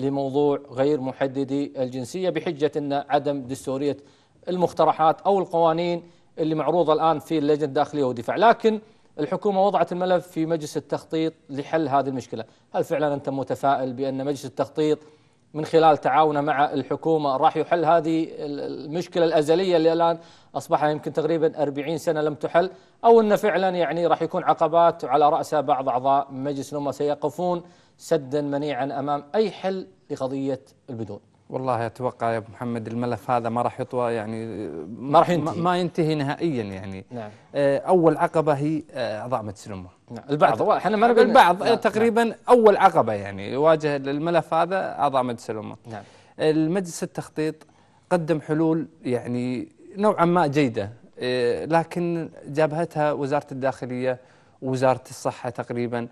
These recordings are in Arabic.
لموضوع غير محددي الجنسية بحجة أن عدم دستورية المقترحات أو القوانين اللي معروضة الآن في اللجنة الداخلية والدفاع لكن الحكومة وضعت الملف في مجلس التخطيط لحل هذه المشكلة هل فعلا أنت متفائل بأن مجلس التخطيط من خلال تعاونه مع الحكومه راح يحل هذه المشكله الازليه اللي الان اصبحها يمكن تقريبا 40 سنه لم تحل او انه فعلا يعني راح يكون عقبات على راسها بعض اعضاء مجلس الامه سيقفون سدا منيعا امام اي حل لقضيه البدون. والله اتوقع يا ابو محمد الملف هذا ما راح يطوى يعني ما راح ينتهي ما ينتهي نهائيا يعني نعم. آه، اول عقبه هي آه، اعضاء مجلس الامه نعم. البعض احنا ما نبي البعض نعم. نعم. تقريبا نعم. اول عقبه يعني يواجه الملف هذا اعضاء مجلس الامه نعم. المجلس التخطيط قدم حلول يعني نوعا ما جيده آه، لكن جابهتها وزاره الداخليه ووزاره الصحه تقريبا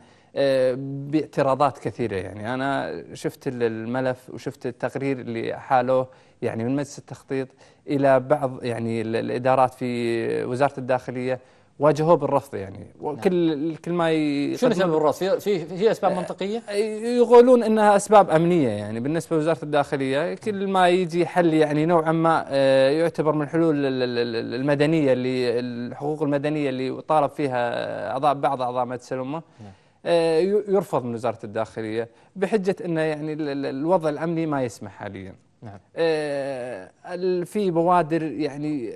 باعتراضات كثيرة يعني أنا شفت الملف وشفت التقرير اللي حاله يعني من مجلس التخطيط إلى بعض يعني الإدارات في وزارة الداخلية واجهوه بالرفض يعني وكل نعم. كل ما ي... شنو سبب الرفض؟ في في اسباب آه، منطقيه؟ يقولون انها اسباب امنيه يعني بالنسبه لوزاره الداخليه كل ما يجي حل يعني نوعا ما آه، يعتبر من حلول المدنيه اللي الحقوق المدنيه اللي طالب فيها اعضاء بعض اعضاء مجلس الامه نعم. آه، يرفض من وزارة الداخلية بحجة أن يعني الوضع الأمني ما يسمح حاليا نعم. آه، في بوادر يعني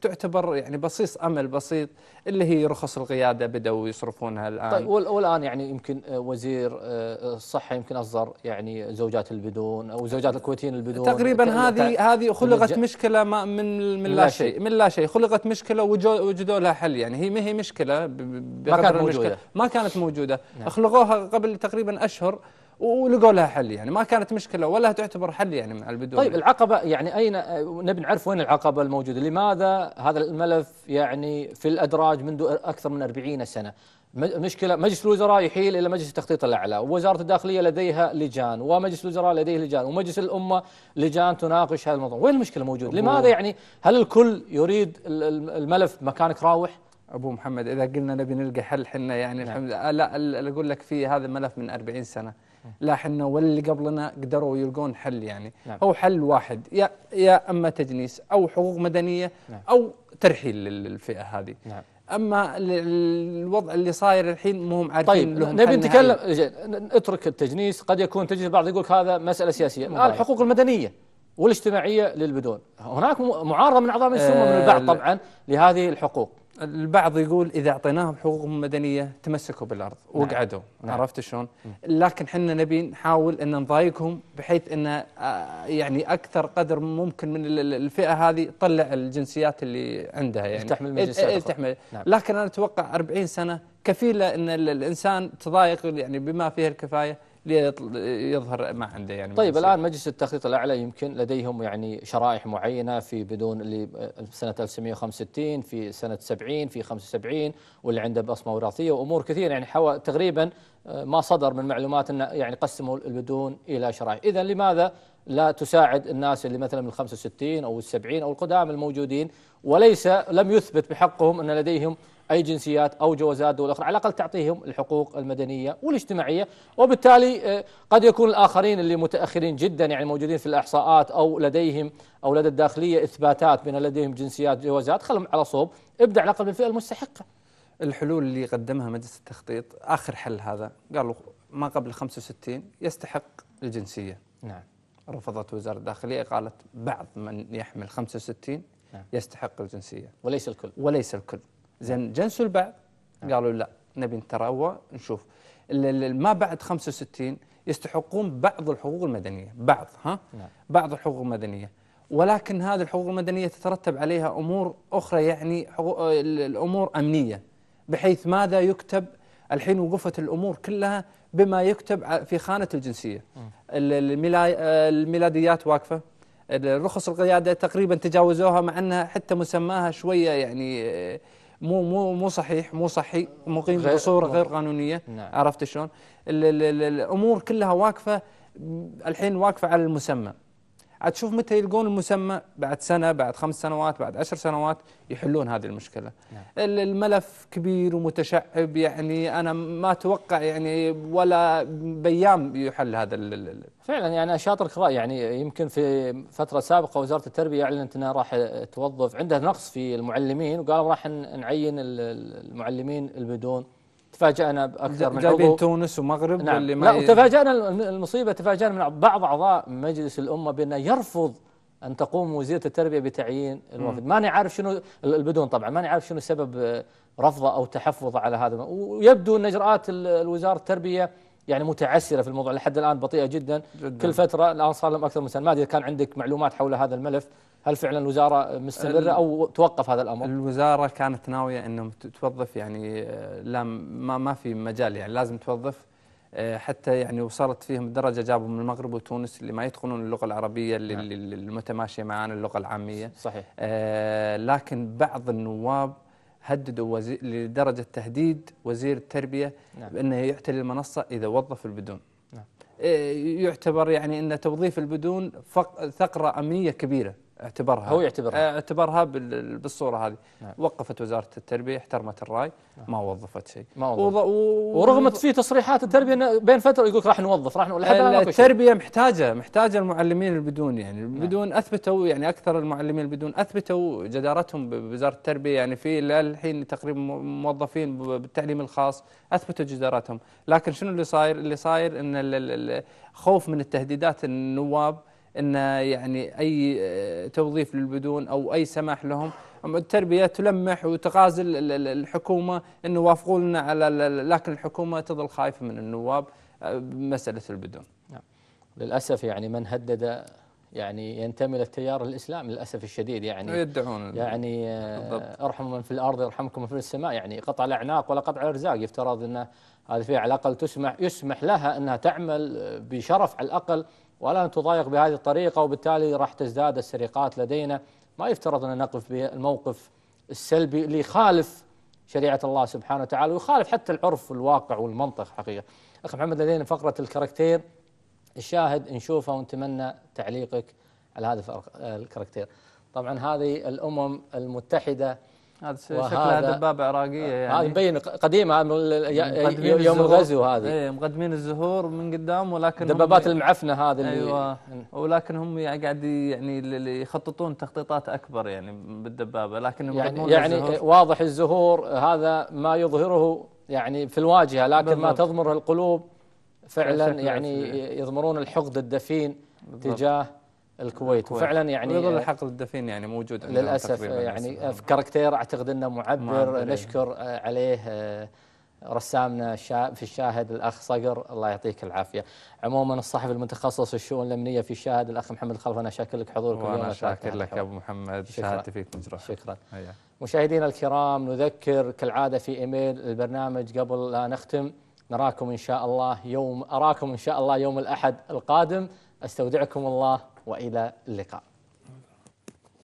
تعتبر يعني بصيص امل بسيط اللي هي رخص القياده بداوا يصرفونها الان طيب والان يعني يمكن آه، وزير آه، الصحه يمكن اصدر يعني زوجات البدون او زوجات الكويتيين البدون تقريبا هذه هذه خلقت مشكله ما من من لا شيء من لا شيء خلقت مشكله وجدوا لها حل يعني هي ما هي مشكله ما كانت موجوده ما كانت موجوده نعم. اخلقوها قبل تقريبا اشهر ولقوا لها حل يعني ما كانت مشكله ولا تعتبر حل يعني مع البدون طيب العقبه يعني اين نبي نعرف وين العقبه الموجوده لماذا هذا الملف يعني في الادراج منذ اكثر من 40 سنه مشكله مجلس الوزراء يحيل الى مجلس التخطيط الاعلى، ووزاره الداخليه لديها لجان، ومجلس الوزراء لديه لجان، ومجلس الامه لجان تناقش هذا الموضوع، وين المشكله موجوده؟ لماذا يعني هل الكل يريد الملف مكانك راوح؟ ابو محمد اذا قلنا نبي نلقى حل حنا يعني نعم. الحمد لله لا اقول لك في هذا الملف من 40 سنه لاحنا واللي قبلنا قدروا يلقون حل يعني نعم. هو حل واحد يا يا اما تجنيس او حقوق مدنيه نعم. او ترحيل للفئه هذه نعم. اما الوضع اللي صاير الحين مو هم عارفين طيب نبي نتكلم اترك التجنيس قد يكون تجنيس بعض يقول هذا مساله سياسيه الان الحقوق المدنيه والاجتماعيه للبدون هناك معارضه من اعضاء مجلس الشورى من آه، البعض طبعا لهذه الحقوق البعض يقول اذا اعطيناهم حقوقهم المدنيه تمسكوا بالارض نعم. وقعدوا نعم. عرفت شلون؟ لكن احنا نبي نحاول ان نضايقهم بحيث ان آه، يعني اكثر قدر ممكن من الفئه هذه تطلع الجنسيات اللي عندها يعني تحمل إيه، جنسيات إيه، تحمل نعم. لكن انا اتوقع 40 سنه كفيله ان الانسان تضايق يعني بما فيه الكفايه ليظهر ما عنده يعني طيب مجلس. الان مجلس التخطيط الاعلى يمكن لديهم يعني شرائح معينه في بدون اللي سنه 1965 في سنه 70 في 75 واللي عنده بصمه وراثيه وامور كثيره يعني حوا تقريبا آه، ما صدر من معلومات انه يعني قسموا البدون الى شرائح اذا لماذا لا تساعد الناس اللي مثلا من 65 او 70 او القدام الموجودين وليس لم يثبت بحقهم ان لديهم اي جنسيات او جوازات دول اخرى على الاقل تعطيهم الحقوق المدنيه والاجتماعيه وبالتالي آه، قد يكون الاخرين اللي متاخرين جدا يعني موجودين في الاحصاءات او لديهم او لدى الداخليه اثباتات بان لديهم جنسيات جوازات خلهم على صوب ابدا على الاقل بالفئه المستحقه. الحلول اللي قدمها مجلس التخطيط اخر حل هذا قالوا ما قبل 65 يستحق الجنسيه. نعم. رفضت وزاره الداخليه قالت بعض من يحمل 65 نعم. يستحق الجنسيه. وليس الكل. وليس الكل. زين جنسوا البعض نعم. قالوا لا نبي نتروى نشوف ما بعد 65 يستحقون بعض الحقوق المدنيه بعض ها نعم. بعض الحقوق المدنيه ولكن هذه الحقوق المدنيه تترتب عليها امور اخرى يعني الامور امنيه بحيث ماذا يكتب الحين وقفت الامور كلها بما يكتب في خانه الجنسيه الميلاديات واقفه رخص القياده تقريبا تجاوزوها مع انها حتى مسماها شويه يعني آه، مو مو مو صحيح مو صحي مقيم غير بصوره غير قانونيه نعم. عرفت شلون الامور كلها واقفه الحين واقفه على المسمى تشوف متى يلقون المسمى بعد سنة بعد خمس سنوات بعد عشر سنوات يحلون هذه المشكلة نعم. الملف كبير ومتشعب يعني أنا ما أتوقع يعني ولا بيام يحل هذا ال فعلا يعني أشاطرك رأي يعني يمكن في فترة سابقة وزارة التربية أعلنت أنها راح توظف عندها نقص في المعلمين وقالوا راح نعين المعلمين البدون تفاجأنا بأكثر من جايبين تونس ومغرب نعم. اللي ما لا وتفاجأنا المصيبة تفاجأنا من بعض أعضاء مجلس الأمة بأنه يرفض أن تقوم وزيرة التربية بتعيين الوفد ما نعرف شنو البدون طبعا ماني عارف شنو سبب رفضه أو تحفظه على هذا ويبدو أن إجراءات الوزارة التربية يعني متعسره في الموضوع لحد الان بطيئه جدا, جداً. كل فتره الان صار لهم اكثر من سنه ما ادري كان عندك معلومات حول هذا الملف هل فعلا الوزاره مستمره او توقف هذا الامر؟ الوزاره كانت ناويه انهم توظف يعني آه، لا ما, ما في مجال يعني لازم توظف آه، حتى يعني وصلت فيهم درجه جابوا من المغرب وتونس اللي ما يتقنون اللغه العربيه نعم. اللي المتماشيه معانا اللغه العاميه صحيح آه لكن بعض النواب هددوا وزير لدرجة تهديد وزير التربية نعم. بأنه يعتلي المنصة إذا وظف البدون نعم. إيه، يعتبر يعني أن توظيف البدون ثقرة أمنية كبيرة اعتبرها هو يعتبرها آه، اعتبرها بالصوره هذه نعم. وقفت وزاره التربيه احترمت الراي نعم. ما وظفت شيء ما وظفت. وض... و... ورغمت في تصريحات التربيه بين فتره يقول راح نوظف راح نوظف التربيه محتاجه محتاجه المعلمين البدون يعني البدون نعم. اثبتوا يعني اكثر المعلمين البدون اثبتوا جدارتهم بوزاره التربيه يعني في الحين تقريبا موظفين بالتعليم الخاص اثبتوا جدارتهم لكن شنو اللي صاير اللي صاير ان خوف من التهديدات النواب ان يعني اي آه، توظيف للبدون او اي سماح لهم التربيه تلمح وتغازل الحكومه انه وافقوا لنا على لكن الحكومه تظل خايفه من النواب آه، بمساله البدون. نعم. للاسف يعني من هدد يعني ينتمي للتيار الاسلامي للاسف الشديد يعني يدعون يعني آه، ارحموا من في الارض يرحمكم من في السماء يعني قطع الاعناق ولا قطع الارزاق يفترض ان هذه فيها على الاقل تسمح يسمح لها انها تعمل بشرف على الاقل أن تضايق بهذه الطريقة وبالتالي راح تزداد السرقات لدينا ما يفترض أن نقف بالموقف السلبي اللي يخالف شريعة الله سبحانه وتعالى ويخالف حتى العرف والواقع والمنطق حقيقة أخ محمد لدينا فقرة الكاركتير الشاهد نشوفه ونتمنى تعليقك على هذا الكاركتير طبعا هذه الأمم المتحدة هذا شكلها دبابه عراقيه آه، يعني هذا مبين قديمه يوم الغزو هذه اي مقدمين الزهور من قدام ولكن دبابات يعني- المعفنه هذه اللي ايوه ولكن هم يعني قاعد يعني يخططون تخطيطات اكبر يعني بالدبابه لكن يعني, يعني الزهور إيه، واضح الزهور هذا ما يظهره يعني في الواجهه لكن بالضبط. ما تضمره القلوب فعلا يعني يضمرون الحقد الدفين بالضبط. تجاه الكويت, الكويت وفعلا يعني ويظل الحق الدفين يعني موجود للاسف يعني في كاركتير اعتقد انه معبر, معبر نشكر آه، عليه آه، رسامنا في الشاهد الاخ صقر الله يعطيك العافيه. عموما الصحفي المتخصص الشؤون الامنيه في الشاهد الاخ محمد خلف انا شاكر لك حضورك وانا شاكر لك يا ابو محمد شهادتي فيك مجرح شكرا. هيا. مشاهدينا الكرام نذكر كالعاده في ايميل البرنامج قبل لا نختم نراكم إن شاء الله يوم أراكم إن شاء الله يوم الأحد القادم أستودعكم الله وإلى اللقاء